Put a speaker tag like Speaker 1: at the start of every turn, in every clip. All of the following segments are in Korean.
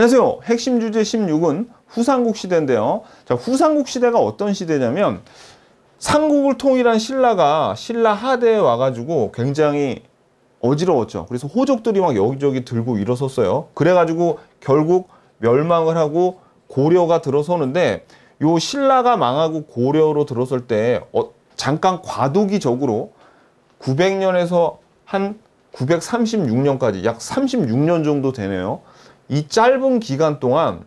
Speaker 1: 안녕하세요. 핵심 주제 16은 후삼국 시대인데요. 자, 후삼국 시대가 어떤 시대냐면 삼국을 통일한 신라가 신라 하대에 와가지고 굉장히 어지러웠죠. 그래서 호족들이 막 여기저기 들고 일어섰어요. 그래가지고 결국 멸망을 하고 고려가 들어서는데 요 신라가 망하고 고려로 들어설 때 어, 잠깐 과도기적으로 900년에서 한 936년까지 약 36년 정도 되네요. 이 짧은 기간 동안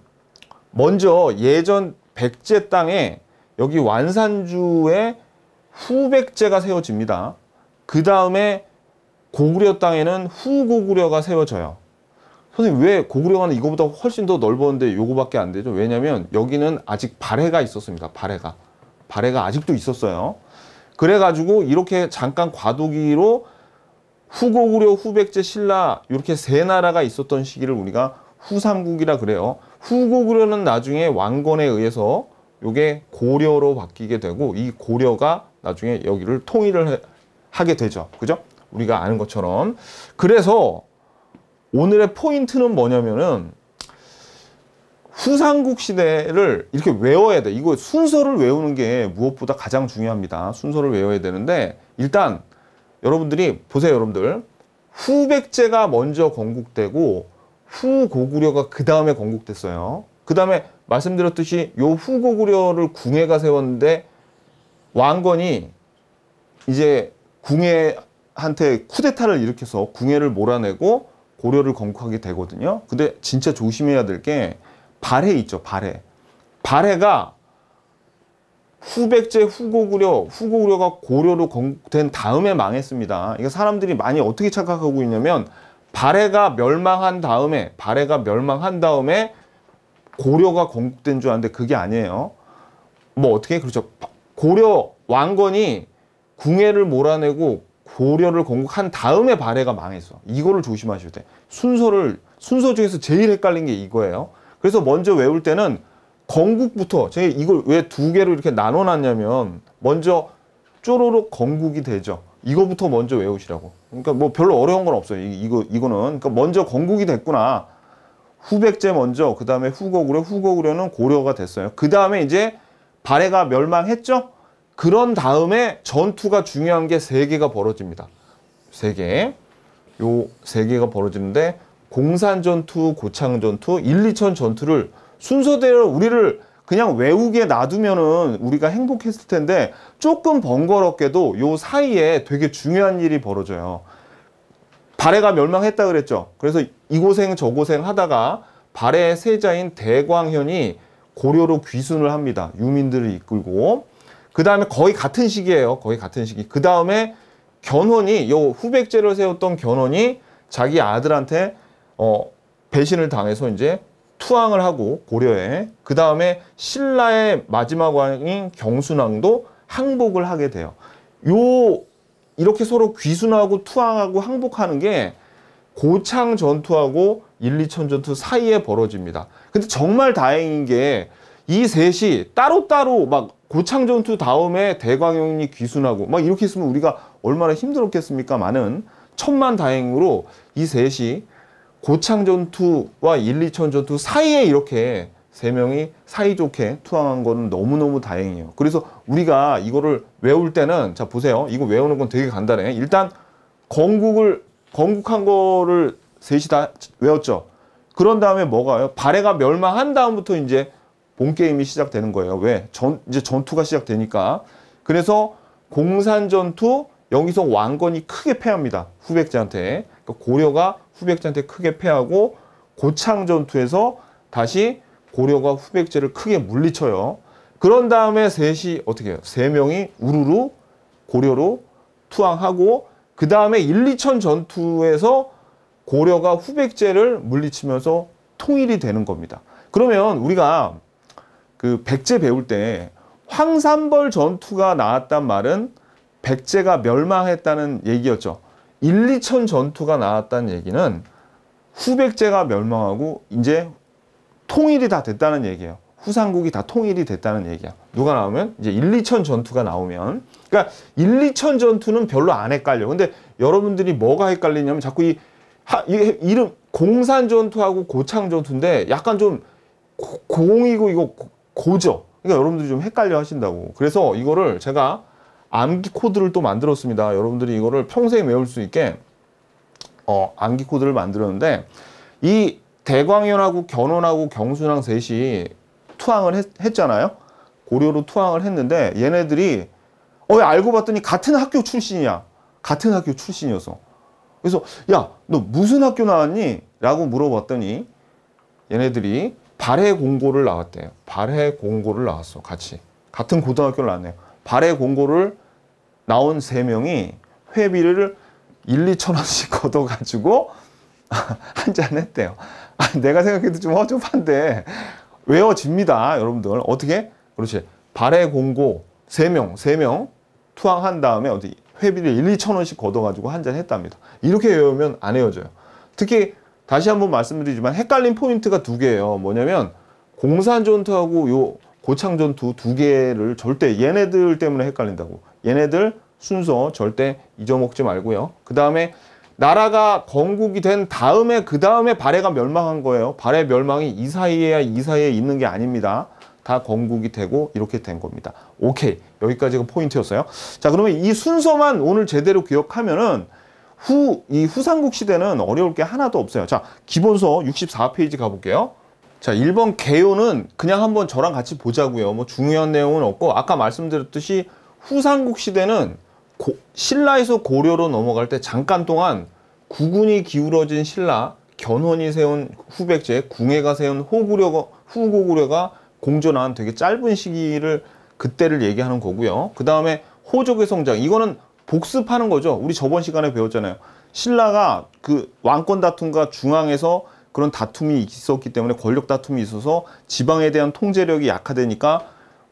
Speaker 1: 먼저 예전 백제 땅에 여기 완산주에 후백제가 세워집니다. 그 다음에 고구려 땅에는 후고구려가 세워져요. 선생님 왜 고구려가는 이거보다 훨씬 더 넓었는데 요거밖에 안 되죠? 왜냐면 여기는 아직 발해가 있었습니다. 발해가. 발해가 아직도 있었어요. 그래가지고 이렇게 잠깐 과도기로 후고구려, 후백제, 신라 이렇게 세 나라가 있었던 시기를 우리가 후삼국이라 그래요. 후국으로는 나중에 왕건에 의해서 이게 고려로 바뀌게 되고 이 고려가 나중에 여기를 통일을 하게 되죠. 그죠? 우리가 아는 것처럼. 그래서 오늘의 포인트는 뭐냐면은 후삼국 시대를 이렇게 외워야 돼. 이거 순서를 외우는 게 무엇보다 가장 중요합니다. 순서를 외워야 되는데 일단 여러분들이 보세요, 여러분들. 후백제가 먼저 건국되고 후고구려가 그 다음에 건국됐어요. 그 다음에 말씀드렸듯이 요 후고구려를 궁예가 세웠는데 왕건이 이제 궁예한테 쿠데타를 일으켜서 궁예를 몰아내고 고려를 건국하게 되거든요. 근데 진짜 조심해야 될 게 발해 있죠. 발해. 발해가 후백제 후고구려 후고구려가 고려로 건국된 다음에 망했습니다. 이거 사람들이 많이 어떻게 착각하고 있냐면 발해가 멸망한 다음에 발해가 멸망한 다음에 고려가 건국된 줄 아는데 그게 아니에요. 뭐 어떻게 그렇죠. 고려 왕건이 궁예를 몰아내고 고려를 건국한 다음에 발해가 망했어. 이거를 조심하셔야 돼. 순서를 순서 중에서 제일 헷갈린 게 이거예요. 그래서 먼저 외울 때는 건국부터 제가 이걸 왜 두 개로 이렇게 나눠 놨냐면 먼저 쪼로록 건국이 되죠. 이거부터 먼저 외우시라고. 그러니까 뭐 별로 어려운 건 없어요. 이, 거 이거는 그러니까 먼저 건국이 됐구나. 후백제 먼저 그 다음에 후고구려 후고구려는 고려가 됐어요. 그 다음에 이제 발해가 멸망했죠. 그런 다음에 전투가 중요한 게 세 개가 벌어집니다. 세 개. 요 세 개가 벌어지는데 공산 전투, 고창 전투, 1, 2천 전투를 순서대로 우리를 그냥 외우게 놔두면은 우리가 행복했을 텐데 조금 번거롭게도 요 사이에 되게 중요한 일이 벌어져요. 발해가 멸망했다 그랬죠. 그래서 이 고생 저 고생 하다가 발해의 세자인 대광현이 고려로 귀순을 합니다. 유민들을 이끌고 그 다음에 거의 같은 시기예요. 거의 같은 시기. 그 다음에 견훤이 요 후백제를 세웠던 견훤이 자기 아들한테 어 배신을 당해서 이제 투항을 하고 고려해그 다음에 신라의 마지막 왕인 경순왕도 항복을 하게 돼요. 요 이렇게 서로 귀순하고 투항하고 항복하는 게 고창 전투하고 1, 2천 전투 사이에 벌어집니다. 근데 정말 다행인 게 이 셋이 따로따로 막 고창 전투 다음에 대광용이 귀순하고 막 이렇게 있으면 우리가 얼마나 힘들었겠습니까? 많은 천만 다행으로 이 셋이 고창 전투와 1, 2천 전투 사이에 이렇게 세 명이 사이좋게 투항한 거는 너무너무 다행이에요. 그래서 우리가 이거를 외울 때는 자 보세요. 이거 외우는 건 되게 간단해. 일단 건국을 건국한 거를 셋이 다 외웠죠. 그런 다음에 뭐가요? 발해가 멸망한 다음부터 이제 본 게임이 시작되는 거예요. 왜? 전 이제 전투가 시작되니까. 그래서 공산 전투 여기서 왕건이 크게 패합니다. 후백제한테. 그러니까 고려가 후백제한테 크게 패하고 고창 전투에서 다시 고려가 후백제를 크게 물리쳐요. 그런 다음에 셋이 어떻게 해요? 세 명이 우르르 고려로 투항하고 그 다음에 1, 2천 전투에서 고려가 후백제를 물리치면서 통일이 되는 겁니다. 그러면 우리가 그 백제 배울 때 황산벌 전투가 나왔단 말은 백제가 멸망했다는 얘기였죠. 1, 2천 전투가 나왔다는 얘기는 후백제가 멸망하고 이제 통일이 다 됐다는 얘기예요. 후삼국이 다 통일이 됐다는 얘기야. 누가 나오면 이제 1, 2천 전투가 나오면 그러니까 1, 2천 전투는 별로 안 헷갈려. 근데 여러분들이 뭐가 헷갈리냐면 자꾸 이, 하, 이 이름 공산 전투하고 고창 전투인데 약간 좀 고, 공이고 이거 고, 고죠. 그러니까 여러분들이 좀 헷갈려 하신다고. 그래서 이거를 제가 암기 코드를 또 만들었습니다. 여러분들이 이거를 평생 외울 수 있게 어, 암기 코드를 만들었는데 이대광연하고 견훤하고 경순왕 셋이 투항을 했, 잖아요 고려로 투항을 했는데 얘네들이 어 알고 봤더니 같은 학교 출신이야. 같은 학교 출신이어서. 그래서 야 너 무슨 학교 나왔니? 라고 물어봤더니 얘네들이 발해 공고를 나왔대요. 발해 공고를 나왔어. 같이. 같은 고등학교를 나왔네요. 발해 공고를 나온 세 명이 회비를 1, 2천 원씩 걷어가지고 한 잔 했대요. 아, 내가 생각해도 좀 허접한데 외워집니다. 여러분들. 어떻게? 그렇지. 발해 공고 3명, 3명 투항한 다음에 어디 회비를 1, 2천 원씩 걷어가지고 한 잔 했답니다. 이렇게 외우면 안 헤어져요. 특히 다시 한번 말씀드리지만 헷갈린 포인트가 두 개예요. 뭐냐면 공산 전투하고 요 고창 전투 두 개를 절대 얘네들 때문에 헷갈린다고. 얘네들 순서 절대 잊어먹지 말고요. 그 다음에 나라가 건국이 된 다음에 그 다음에 발해가 멸망한 거예요. 발해 멸망이 이 사이에야 이 사이에 있는 게 아닙니다. 다 건국이 되고 이렇게 된 겁니다. 오케이 여기까지가 그 포인트였어요. 자 그러면 이 순서만 오늘 제대로 기억하면은 후 이 후삼국 시대는 어려울 게 하나도 없어요. 자 기본서 64페이지 가볼게요. 자 1번 개요는 그냥 한번 저랑 같이 보자고요. 뭐 중요한 내용은 없고 아까 말씀드렸듯이 후삼국 시대는 고, 신라에서 고려로 넘어갈 때 잠깐 동안 구군이 기울어진 신라, 견훤이 세운 후백제, 궁예가 세운 호구려, 후고구려가 공존한 되게 짧은 시기를 그때를 얘기하는 거고요. 그 다음에 호족의 성장, 이거는 복습하는 거죠. 우리 저번 시간에 배웠잖아요. 신라가 그 왕권 다툼과 중앙에서 그런 다툼이 있었기 때문에 권력 다툼이 있어서 지방에 대한 통제력이 약화되니까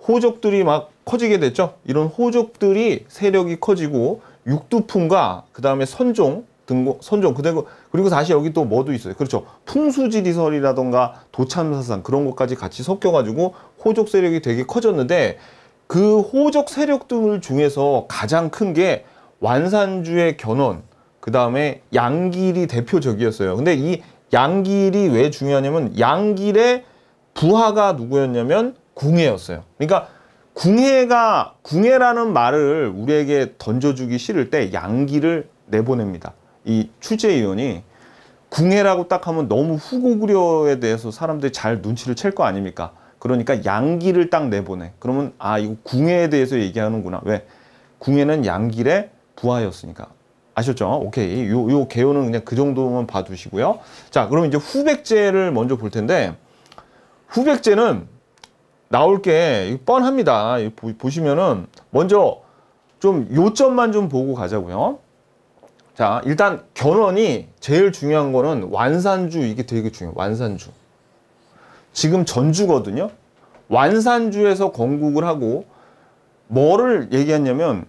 Speaker 1: 호족들이 막 커지게 됐죠. 이런 호족들이 세력이 커지고 육두품과 그 다음에 선종 등고 선종 그리고 그리고 사실 여기 또 뭐도 있어요. 그렇죠. 풍수지리설이라던가 도참사상 그런 것까지 같이 섞여가지고 호족 세력이 되게 커졌는데 그 호족 세력들 중에서 가장 큰 게 완산주의 견훤 그 다음에 양길이 대표적이었어요. 근데 이 양길이 왜 중요하냐면 양길의 부하가 누구였냐면 궁예였어요. 그러니까 궁해가 궁해라는 말을 우리에게 던져주기 싫을 때 양기를 내보냅니다. 이 추재위원이 궁해라고 딱 하면 너무 후고구려에 대해서 사람들이 잘 눈치를 챌 거 아닙니까? 그러니까 양기를 딱 내보내. 그러면 아 이거 궁해에 대해서 얘기하는구나. 왜? 궁해는 양길의 부하였으니까. 아셨죠? 오케이. 요, 요 개요는 그냥 그 정도만 봐두시고요. 자, 그럼 이제 후백제를 먼저 볼 텐데 후백제는 나올 게 뻔합니다. 보시면은 먼저 좀 요점만 좀 보고 가자고요. 자, 일단 견훤이 제일 중요한 거는 완산주 이게 되게 중요해요. 완산주. 지금 전주거든요. 완산주에서 건국을 하고 뭐를 얘기했냐면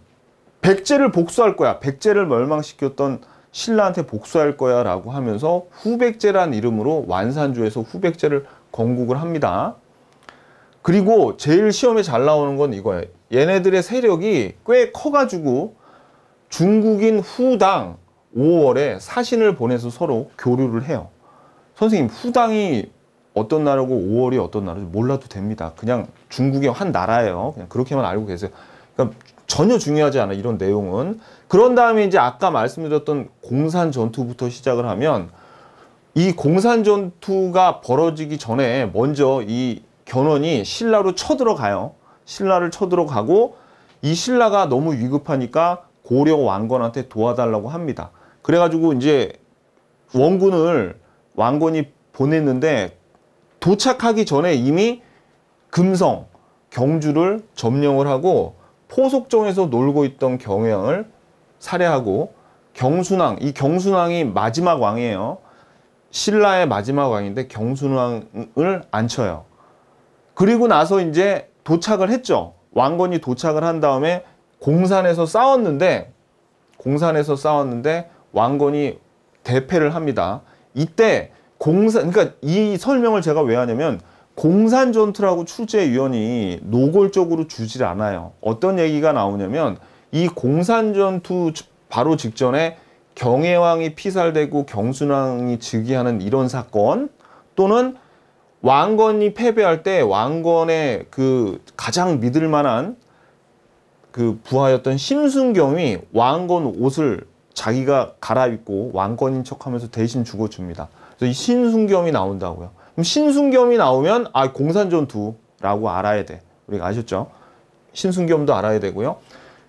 Speaker 1: 백제를 복수할 거야. 백제를 멸망시켰던 신라한테 복수할 거야 라고 하면서 후백제란 이름으로 완산주에서 후백제를 건국을 합니다. 그리고 제일 시험에 잘 나오는 건 이거예요. 얘네들의 세력이 꽤 커가지고 중국인 후당 5월에 사신을 보내서 서로 교류를 해요. 선생님 후당이 어떤 나라고 5월이 어떤 나라인지 몰라도 됩니다. 그냥 중국의 한 나라예요. 그냥 그렇게만 알고 계세요. 그러니까 전혀 중요하지 않아 이런 내용은. 그런 다음에 이제 아까 말씀드렸던 공산 전투부터 시작을 하면 이 공산 전투가 벌어지기 전에 먼저 이 견훤이 신라로 쳐들어가요. 신라를 쳐들어가고 이 신라가 너무 위급하니까 고려 왕건한테 도와달라고 합니다. 그래가지고 이제 원군을 왕건이 보냈는데 도착하기 전에 이미 금성, 경주를 점령을 하고 포속정에서 놀고 있던 경영을 살해하고 경순왕, 이 경순왕이 마지막 왕이에요. 신라의 마지막 왕인데 경순왕을 앉혀요. 그리고 나서 이제 도착을 했죠. 왕건이 도착을 한 다음에 공산에서 싸웠는데 공산에서 싸웠는데 왕건이 대패를 합니다. 이때 공산 그러니까 이 설명을 제가 왜 하냐면 공산 전투라고 출제위원이 노골적으로 주질 않아요. 어떤 얘기가 나오냐면 이 공산 전투 바로 직전에 경혜왕이 피살되고 경순왕이 즉위하는 이런 사건 또는 왕건이 패배할 때 왕건의 그 가장 믿을 만한 그 부하였던 심순경이 왕건 옷을 자기가 갈아입고 왕건인 척하면서 대신 죽어줍니다. 그래서 이 신순겸이 나온다고요. 그럼 신순겸이 나오면 아 공산전투라고 알아야 돼. 우리가 아셨죠? 신순겸도 알아야 되고요.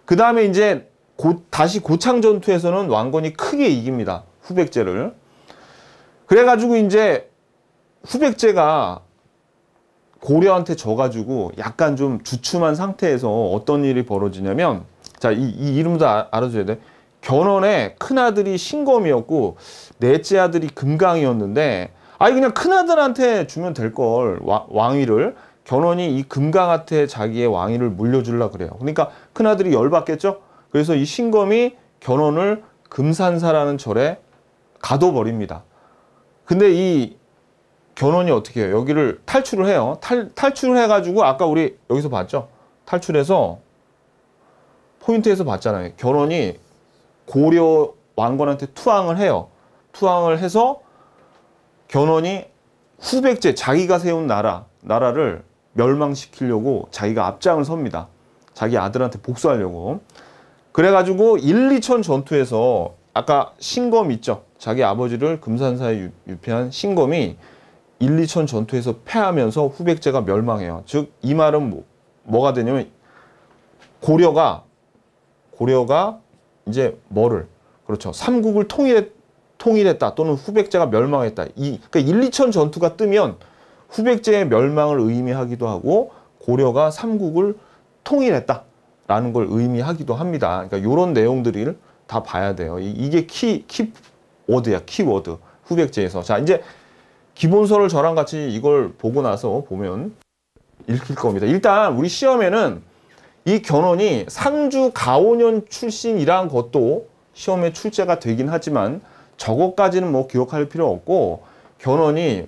Speaker 1: 그 다음에 이제 고, 다시 고창전투에서는 왕건이 크게 이깁니다. 후백제를. 그래가지고 이제 후백제가 고려한테 져가지고 약간 좀 주춤한 상태에서 어떤 일이 벌어지냐면 자, 이, 이 이름도 아, 알아줘야 돼. 견훤의 큰아들이 신검이었고 넷째 아들이 금강이었는데 아니 그냥 큰아들한테 주면 될걸 왕위를 견훤이 이 금강한테 자기의 왕위를 물려주려 그래요. 그러니까 큰아들이 열받겠죠? 그래서 이 신검이 견훤을 금산사라는 절에 가둬버립니다. 근데 이 견훤이 어떻게 해요? 여기를 탈출을 해요. 탈, 탈출을 해가지고 아까 우리 여기서 봤죠? 탈출해서 포인트에서 봤잖아요. 견훤이 고려 왕건한테 투항을 해요. 투항을 해서 견훤이 후백제 자기가 세운 나라 나라를 멸망시키려고 자기가 앞장을 섭니다. 자기 아들한테 복수하려고. 그래가지고 1, 2천 전투에서 아까 신검 있죠. 자기 아버지를 금산사에 유폐한 신검이 1, 2천 전투에서 패하면서 후백제가 멸망해요. 즉 이 말은 뭐, 뭐가 되냐면 고려가 고려가 이제 뭐를 그렇죠. 삼국을 통일했, 통일했다 또는 후백제가 멸망했다. 이 그러니까 1, 2천 전투가 뜨면 후백제의 멸망을 의미하기도 하고 고려가 삼국을 통일했다라는 걸 의미하기도 합니다. 그러니까 이런 내용들을 다 봐야 돼요. 이게 키, 키워드야, 키워드. 후백제에서. 자, 이제 기본서를 저랑 같이 이걸 보고 나서 보면 읽힐 겁니다. 일단 우리 시험에는 이 견훤이 상주 가오년 출신이란 것도 시험에 출제가 되긴 하지만 저것까지는 뭐 기억할 필요 없고 견훤이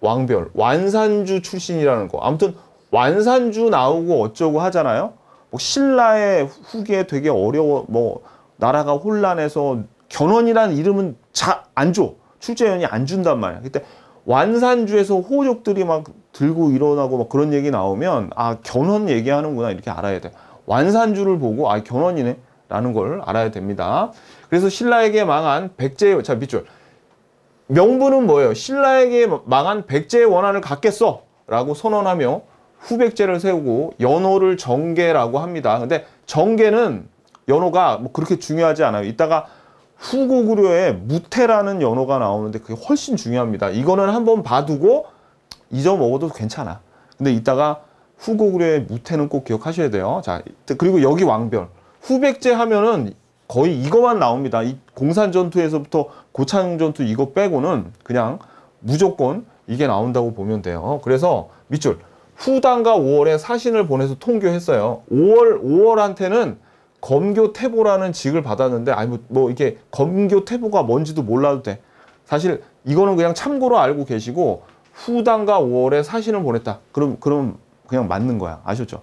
Speaker 1: 왕별, 완산주 출신이라는 거 아무튼 완산주 나오고 어쩌고 하잖아요. 뭐 신라의 후기에 되게 어려워 뭐 나라가 혼란해서 견훤이란 이름은 잘 안 줘. 출제위이안 준단 말이야. 그때 완산주에서 호족들이 막 들고 일어나고 막 그런 얘기 나오면 아 견훤 얘기하는구나 이렇게 알아야 돼 완산주를 보고 아 견훤이네 라는 걸 알아야 됩니다 그래서 신라에게 망한 백제의 자 밑줄 명분은 뭐예요 신라에게 망한 백제의 원한을 갖겠어 라고 선언하며 후백제를 세우고 연호를 정계라고 합니다 근데 정계는 연호가 뭐 그렇게 중요하지 않아요 이따가 후고구려의 무태라는 연호가 나오는데 그게 훨씬 중요합니다. 이거는 한번 봐두고 잊어먹어도 괜찮아. 근데 이따가 후고구려의 무태는 꼭 기억하셔야 돼요. 자, 그리고 여기 왕별. 후백제 하면은 거의 이거만 나옵니다. 이 공산 전투에서부터 고창 전투 이거 빼고는 그냥 무조건 이게 나온다고 보면 돼요. 그래서 밑줄. 후당과 5월에 사신을 보내서 통교했어요. 5월, 5월한테는 검교태보라는 직을 받았는데 아니 뭐, 뭐 이게 검교태보가 뭔지도 몰라도 돼. 사실 이거는 그냥 참고로 알고 계시고 후당과 5월에 사신을 보냈다. 그럼 그럼 그냥 맞는 거야. 아셨죠?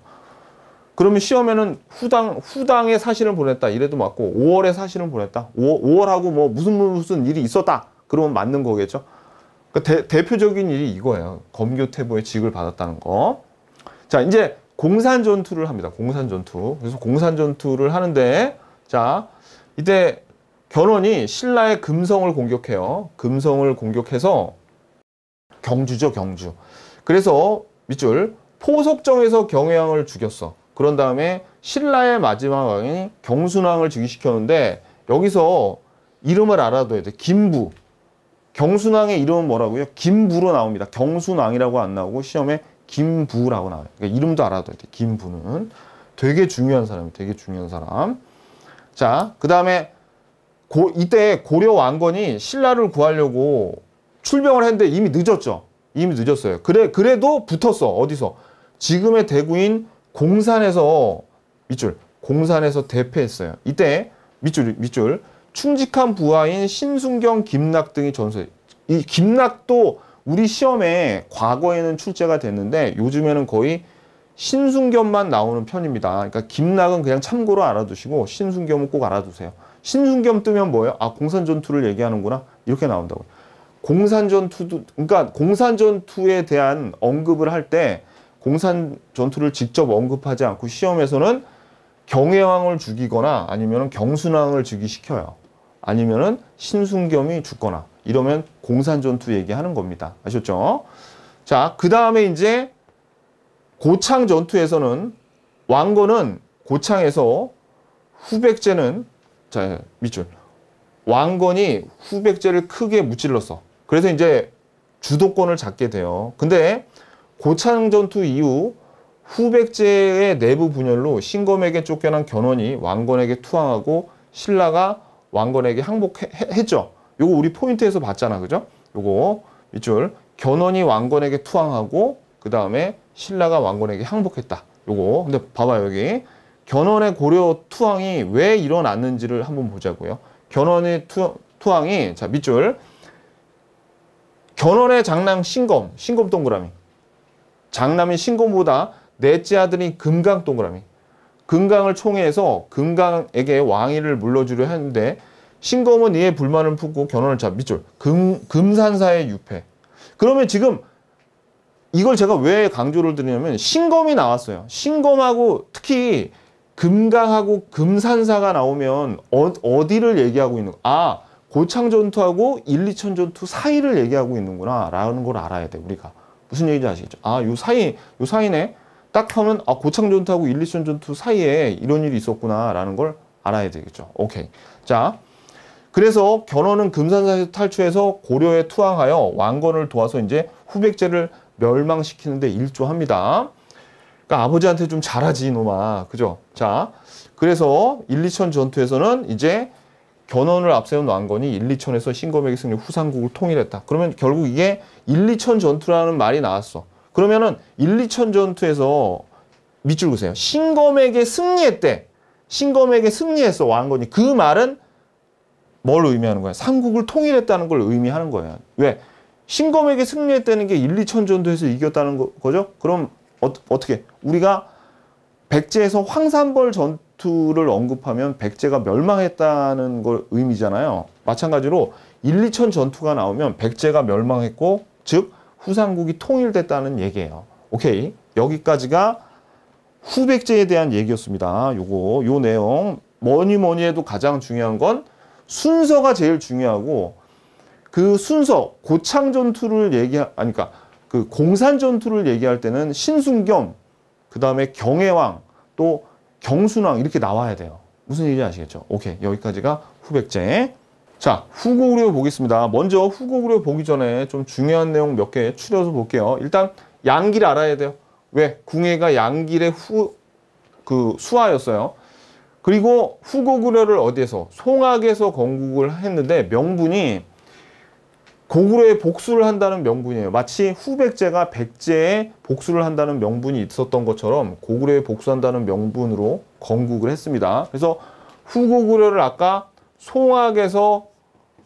Speaker 1: 그러면 시험에는 후당 후당에 사신을 보냈다. 이래도 맞고 5월에 사신을 보냈다. 5, 월하고뭐 무슨 무슨 일이 있었다. 그러면 맞는 거겠죠. 그러니까 대, 표적인 일이 이거예요. 검교태보의 직을 받았다는 거. 자, 이제 공산 전투를 합니다. 공산 전투. 그래서 공산 전투를 하는데 자 이때 견훤이 신라의 금성을 공격해요. 금성을 공격해서 경주죠 경주. 그래서 밑줄 포석정에서 경혜왕을 죽였어. 그런 다음에 신라의 마지막 왕이 경순왕을 즉위시켰는데 여기서 이름을 알아둬야 돼. 김부. 경순왕의 이름은 뭐라고요? 김부로 나옵니다. 경순왕이라고 안 나오고 시험에 김부라고 나와요. 그러니까 이름도 알아둬야 돼. 김부는 되게 중요한 사람이 되게 중요한 사람. 자, 그 다음에 이때 고려 왕건이 신라를 구하려고 출병을 했는데 이미 늦었죠. 이미 늦었어요. 그래 그래도 붙었어. 어디서? 지금의 대구인 공산에서 밑줄 공산에서 대패했어요. 이때 밑줄 밑줄 충직한 부하인 신순경 김낙 등이 전소이 김낙도 우리 시험에 과거에는 출제가 됐는데 요즘에는 거의 신순겸만 나오는 편입니다. 그러니까 김낙은 그냥 참고로 알아두시고 신순겸은 꼭 알아두세요. 신순겸 뜨면 뭐예요? 아 공산전투를 얘기하는구나 이렇게 나온다고 공산전투도 그러니까 공산전투에 대한 언급을 할 때 공산전투를 직접 언급하지 않고 시험에서는 경혜왕을 죽이거나 아니면 경순왕을 즉위시켜요. 아니면 신순겸이 죽거나 이러면 공산전투 얘기하는 겁니다. 아셨죠? 자, 그 다음에 이제 고창 전투에서는 왕건은 고창에서 후백제는 자 밑줄 왕건이 후백제를 크게 무찔렀어. 그래서 이제 주도권을 잡게 돼요. 근데 고창 전투 이후 후백제의 내부 분열로 신검에게 쫓겨난 견훤이 왕건에게 투항하고 신라가 왕건에게 항복했죠. 요거 우리 포인트에서 봤잖아. 그죠? 요거 밑줄 견훤이 왕건에게 투항하고 그 다음에 신라가 왕건에게 항복했다. 요거 근데 봐봐 여기 견훤의 고려 투항이 왜 일어났는지를 한번 보자고요. 견훤의 투, 투항이 자 밑줄 견훤의 장남 신검 신검 동그라미 장남인 신검보다 넷째 아들인 금강 동그라미 금강을 총애해서 금강에게 왕위를 물러주려 하는데 신검은 이에 불만을 품고 견훤을 잡 밑줄 금, 금산사의 유패 그러면 지금 이걸 제가 왜 강조를 드리냐면 신검이 나왔어요 신검하고 특히 금강하고 금산사가 나오면 어, 디를 얘기하고 있는 아 고창 전투하고 일 2천 전투 사이를 얘기하고 있는구나 라는 걸 알아야 돼 우리가 무슨 얘기인지 아시겠죠 아요 사이 요 사이네 딱 하면 아 고창 전투하고 일 2천 전투 사이에 이런 일이 있었구나 라는 걸 알아야 되겠죠 오케이 자 그래서 견훤은 금산사에서 탈출해서 고려에 투항하여 왕건을 도와서 이제 후백제를 멸망시키는데 일조합니다. 그러니까 아버지한테 좀 잘하지 이놈아. 그죠? 자, 그래서 1, 2천 전투에서는 이제 견훤을 앞세운 왕건이 1, 2천에서 신검에게 승리 후삼국을 통일했다. 그러면 결국 이게 1, 2천 전투라는 말이 나왔어. 그러면은 1, 2천 전투에서 밑줄 그세요. 신검에게 승리했대. 신검에게 승리했어 왕건이. 그 말은 뭘 의미하는 거야? 삼국을 통일했다는 걸 의미하는 거야. 왜? 신검에게 승리했다는 게 1, 2천전도에서 이겼다는 거, 죠 그럼 어, 떻게 우리가 백제에서 황산벌 전투를 언급하면 백제가 멸망했다는 걸 의미잖아요. 마찬가지로 1, 2천 전투가 나오면 백제가 멸망했고 즉 후삼국이 통일됐다는 얘기예요. 오케이. 여기까지가 후백제에 대한 얘기였습니다. 요거 요 내용 뭐니 뭐니 해도 가장 중요한 건 순서가 제일 중요하고 그 순서 고창 전투를 얘기 하 아니 그러니까 그 공산 전투를 얘기할 때는 신순겸 그다음에 경혜왕 또 경순왕 이렇게 나와야 돼요. 무슨 얘기인지 아시겠죠? 오케이. 여기까지가 후백제. 자, 후고 구려 보겠습니다. 먼저 후고 구려 보기 전에 좀 중요한 내용 몇 개 추려서 볼게요. 일단 양길 알아야 돼요. 왜? 궁예가 양길의 후 그 수하였어요. 그리고 후고 구려를 어디에서 송악에서 건국을 했는데 명분이 고구려의 복수를 한다는 명분이에요. 마치 후백제가 백제에 복수를 한다는 명분이 있었던 것처럼 고구려에 복수한다는 명분으로 건국을 했습니다. 그래서 후고구려를 아까 송악에서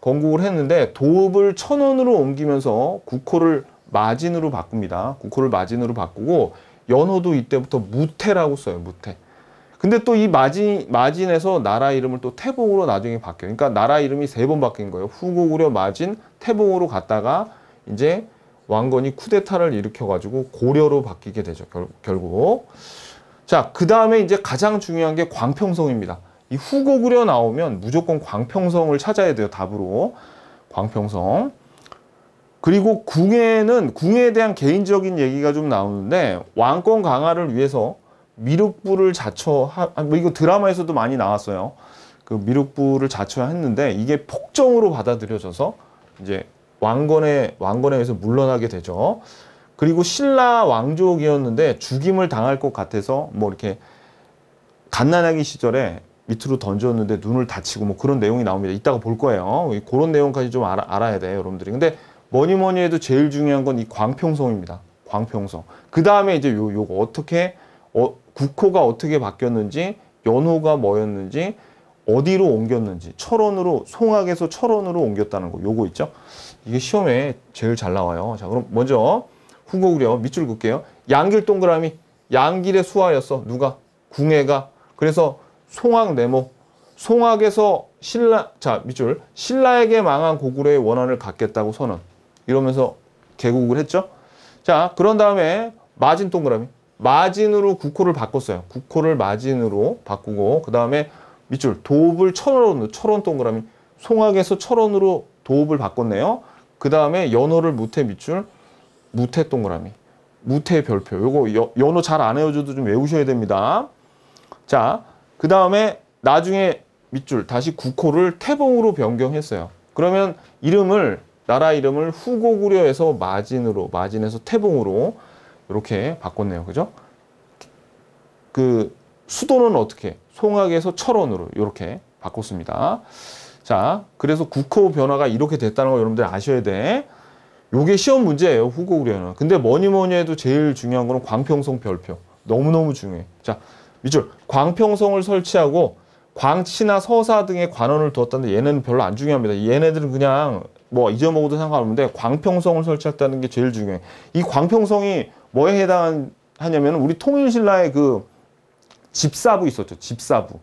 Speaker 1: 건국을 했는데 도읍을 천원으로 옮기면서 국호를 마진으로 바꿉니다. 국호를 마진으로 바꾸고 연호도 이때부터 무태라고 써요. 무태. 근데 또 이 마진, 마진에서 나라 이름을 또 태봉으로 나중에 바뀌어요. 그러니까 나라 이름이 세 번 바뀐 거예요. 후고, 구려, 마진, 태봉으로 갔다가 이제 왕건이 쿠데타를 일으켜가지고 고려로 바뀌게 되죠. 결, 국 자, 그 다음에 이제 가장 중요한 게 광평성입니다. 이 후고, 구려 나오면 무조건 광평성을 찾아야 돼요. 답으로. 광평성. 그리고 궁에는 궁에 대한 개인적인 얘기가 좀 나오는데 왕권 강화를 위해서 미륵부를 자처한 아, 뭐 이거 드라마에서도 많이 나왔어요. 그 미륵부를 자처했는데 이게 폭정으로 받아들여져서 이제 왕건의 왕건에 의해서 물러나게 되죠. 그리고 신라 왕족이었는데 죽임을 당할 것 같아서 뭐 이렇게 갓난아기 시절에 밑으로 던졌는데 눈을 다치고 뭐 그런 내용이 나옵니다. 이따가 볼 거예요. 그런 내용까지 좀 알아, 알아야 돼요, 여러분들이. 근데 뭐니 뭐니 해도 제일 중요한 건 이 광평성입니다. 광평성. 그 다음에 이제 요, 요거 어떻게, 어, 국호가 어떻게 바뀌었는지 연호가 뭐였는지 어디로 옮겼는지 철원으로 송악에서 철원으로 옮겼다는 거 요거 있죠 이게 시험에 제일 잘 나와요 자 그럼 먼저 후거 그려 밑줄 긋게요 양길 동그라미 양길의 수하였어 누가 궁예가 그래서 송악 네모 송악에서 신라 자 밑줄 신라에게 망한 고구려의 원한을 갖겠다고 선언 이러면서 개국을 했죠 자 그런 다음에 마진 동그라미 마진으로 9코를 바꿨어요. 9코를 마진으로 바꾸고 그 다음에 밑줄 도읍을 철원으로철원 동그라미 송악에서 철원으로 도읍을 바꿨네요. 그 다음에 연호를 무태 밑줄 무태 동그라미 무태 별표 요거 여, 연호 잘 안 외워줘도 좀 외우셔야 됩니다. 자그 다음에 나중에 밑줄 다시 국호를 태봉으로 변경했어요. 그러면 이름을 나라 이름을 후고구려에서 마진으로 마진에서 태봉으로 이렇게 바꿨네요. 그죠? 그 수도는 어떻게? 송악에서 철원으로 이렇게 바꿨습니다. 자, 그래서 국호 변화가 이렇게 됐다는 거 여러분들 아셔야 돼. 요게 시험 문제예요. 후고구려는. 근데 뭐니 뭐니 해도 제일 중요한 거는 광평성 별표. 너무너무 중요해. 자, 밑줄. 광평성을 설치하고 광치나 서사 등의 관원을 두었다는데 얘는 별로 안 중요합니다. 얘네들은 그냥 뭐 잊어먹어도 상관없는데 광평성을 설치했다는 게 제일 중요해. 이 광평성이 뭐에 해당하냐면 우리 통일신라의 그 집사부 있었죠. 집사부.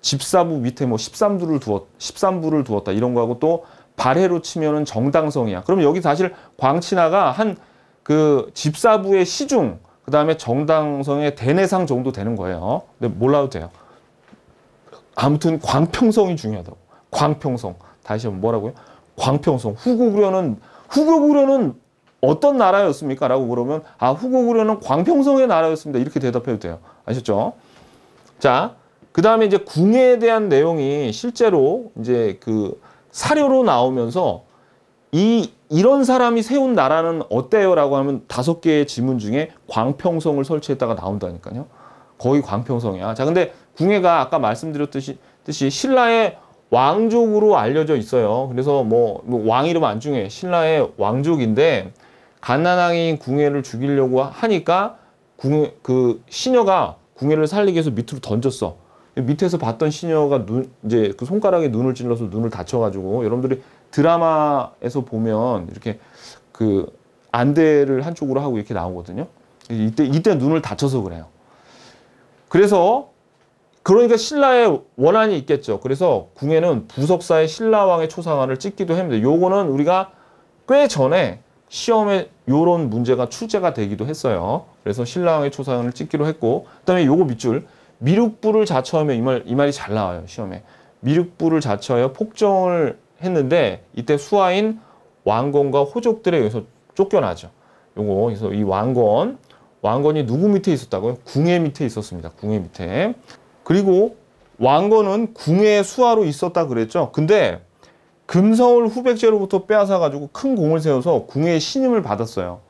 Speaker 1: 집사부 밑에 뭐 13부를 두었 13부를 두었다 이런 거하고 또 발해로 치면은 정당성이야. 그럼 여기 사실 광치나가한 그 집사부의 시중 그다음에 정당성의 대내상 정도 되는 거예요. 근데 몰라도 돼요. 아무튼 광평성이 중요하다고. 광평성. 다시 한번 뭐라고요? 광평성. 후구구려는 후구구려는 어떤 나라였습니까? 라고 그러면 아 후국으로는 광평성의 나라였습니다. 이렇게 대답해도 돼요. 아셨죠? 자, 그 다음에 이제 궁에 대한 내용이 실제로 이제 그 사료로 나오면서 이 이런 사람이 세운 나라는 어때요? 라고 하면 다섯 개의 지문 중에 광평성을 설치했다가 나온다니까요. 거의 광평성이야. 자, 근데 궁예가 아까 말씀드렸듯이 뜻이 신라의 왕족으로 알려져 있어요. 그래서 뭐, 뭐, 왕 이름 안 중에 신라의 왕족인데 갓난왕인 궁예를 죽이려고 하니까 궁, 그 시녀가 궁예를 살리기 위해서 밑으로 던졌어. 밑에서 봤던 시녀가 눈 이제 그 손가락에 눈을 찔러서 눈을 다쳐가지고 여러분들이 드라마에서 보면 이렇게 그 안대를 한쪽으로 하고 이렇게 나오거든요. 이때 이때 눈을 다쳐서 그래요. 그래서 그러니까 신라의 원한이 있겠죠. 그래서 궁에는 부석사의 신라왕의 초상화를 찍기도 했는데 요거는 우리가 꽤 전에 시험에 요런 문제가 출제가 되기도 했어요. 그래서 신라왕의 초상화를 찍기로 했고 그다음에 요거 밑줄 미륵부를 자처하며 이말이 말이 잘 나와요. 시험에. 미륵부를 자처하여 폭정을 했는데 이때 수하인 왕건과 호족들에 의해서 쫓겨나죠. 요거 그래서 이 왕건 왕건이 누구 밑에 있었다고요? 궁의 밑에 있었습니다. 궁의 밑에. 그리고 왕건은 궁의 수하로 있었다 그랬죠. 근데 금서울 후백제로부터 빼앗아가지고 큰 공을 세워서 궁의 신임을 받았어요.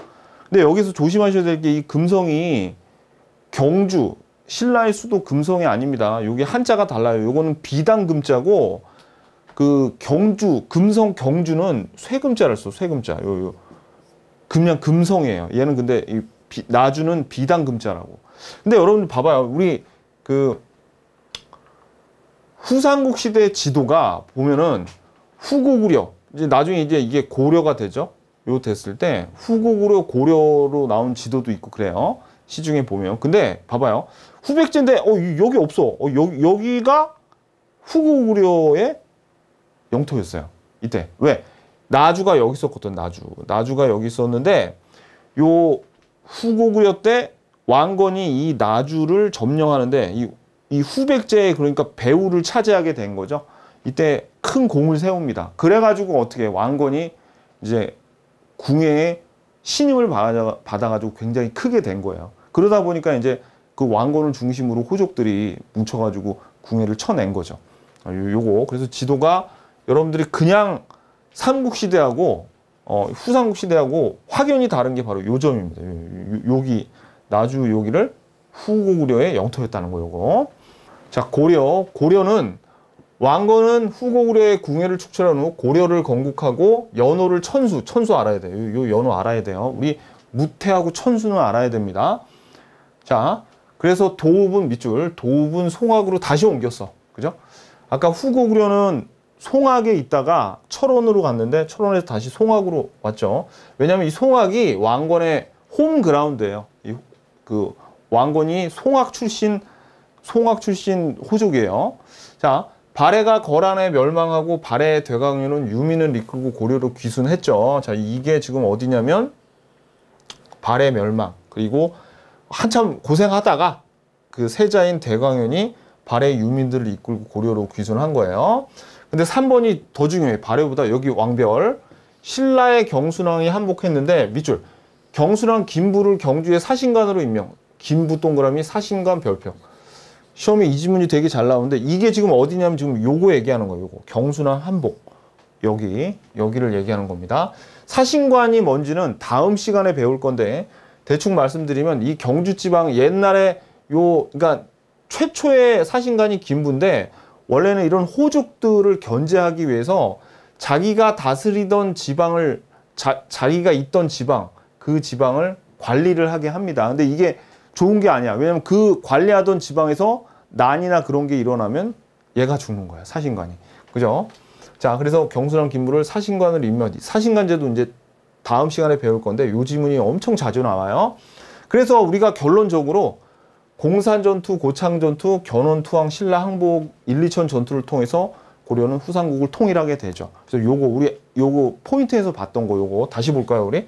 Speaker 1: 근데 여기서 조심하셔야 될 게 이 금성이 경주, 신라의 수도 금성이 아닙니다. 여기 한자가 달라요. 이거는 비단 금자고 그 경주, 금성 경주는 쇠금자를 써, 쇠금자. 요, 요. 그냥 금성이에요. 얘는 근데 이 비, 나주는 비단 금자라고. 근데 여러분 봐봐요. 우리 그 후삼국 시대 지도가 보면은 후고구려 이제 나중에 이제 이게 고려가 되죠. 요 됐을 때 후고구려 고려로 나온 지도도 있고 그래요. 시중에 보면 근데 봐봐요 후백제인데 어 여기 없어 어, 여기 여기가 후고구려의 영토였어요 이때 왜 나주가 여기 있었거든 나주 나주가 여기 있었는데 요 후고구려 때 왕건이 이 나주를 점령하는데 이 이후백제의 그러니까 배후를 차지하게 된 거죠. 이때 큰 공을 세웁니다. 그래가지고 어떻게 왕건이 이제 궁에 신임을 받아가지고 굉장히 크게 된 거예요. 그러다 보니까 이제 그 왕건을 중심으로 호족들이 뭉쳐가지고 궁예를 쳐낸 거죠. 아, 요거 그래서 지도가 여러분들이 그냥 삼국시대하고 어, 후삼국시대하고 확연히 다른 게 바로 요 점입니다. 요, 요, 여기 나주 요기를 후고구려의 영토였다는 거 요거. 자 고려 고려는 왕건은 후고구려의 궁예를 축출한 후 고려를 건국하고 연호를 천수 천수 알아야 돼요. 요, 연호 알아야 돼요. 우리 무태하고 천수는 알아야 됩니다. 자 그래서 도읍은 밑줄 도읍은 송악으로 다시 옮겼어. 그죠? 아까 후고구려는 송악에 있다가 철원으로 갔는데 철원에서 다시 송악으로 왔죠. 왜냐면이 송악이 왕건의 홈그라운드예요. 이, 그 왕건이 송악 출신 송악 출신 호족이에요. 자, 발해가 거란에 멸망하고 발해 의 대강에는 유민을 이끌고 고려로 귀순했죠. 자, 이게 지금 어디냐면 발해 멸망 그리고 한참 고생하다가 그 세자인 대광현이 발해 유민들을 이끌고 고려로 귀순한 거예요. 근데 3번이 더 중요해. 발해보다 여기 왕별 신라의 경순왕이 한복했는데 밑줄 경순왕 김부를 경주의 사신관으로 임명. 김부 동그라미 사신관 별표. 시험에 이 지문이 되게 잘 나오는데 이게 지금 어디냐면 지금 요거 얘기하는 거예요. 요거 경수나 한복 여기 여기를 얘기하는 겁니다. 사신관이 뭔지는 다음 시간에 배울 건데 대충 말씀드리면 이 경주지방 옛날에 요 그러니까 최초의 사신관이 김부인데 원래는 이런 호족들을 견제하기 위해서 자기가 다스리던 지방을 자, 자기가 있던 지방 그 지방을 관리를 하게 합니다. 근데 이게 좋은 게 아니야. 왜냐면 그 관리하던 지방에서 난이나 그런 게 일어나면 얘가 죽는 거야. 사신관이. 그죠? 자, 그래서 경수한김물을 사신관을 임명, 사신관제도 이제 다음 시간에 배울 건데 요 지문이 엄청 자주 나와요. 그래서 우리가 결론적으로 공산전투, 고창전투, 견원투항 신라항복, 1, 2천 전투를 통해서 고려는 후삼국을 통일하게 되죠. 그래서 요거 우리 요거 포인트에서 봤던 거 요거 다시 볼까요, 우리?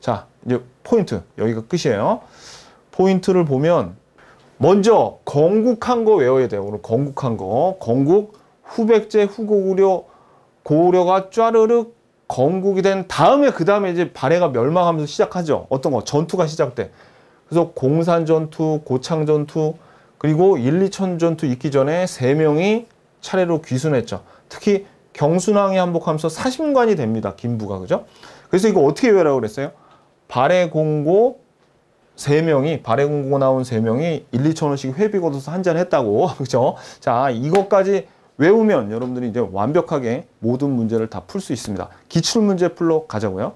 Speaker 1: 자, 이제 포인트 여기가 끝이에요. 포인트를 보면 먼저 건국한 거 외워야 돼요. 오늘 건국한 거. 건국, 후백제, 후고구려, 고구려가 쫘르륵 건국이 된 다음에 그 다음에 이제 발해가 멸망하면서 시작하죠. 어떤 거? 전투가 시작돼. 그래서 공산 전투, 고창 전투, 그리고 1, 2천 전투 있기 전에 세명이 차례로 귀순했죠. 특히 경순왕이 한복하면서 사심관이 됩니다. 김부가. 그죠? 그래서 이거 어떻게 외라고 그랬어요? 발해 공고, 세 명이 발행공고 나온 세 명이 1, 2천 원씩 회비 걷어서 한잔 했다고 그죠자 이것까지 외우면 여러분들이 이제 완벽하게 모든 문제를 다 풀 수 있습니다. 기출 문제 풀러 가자고요.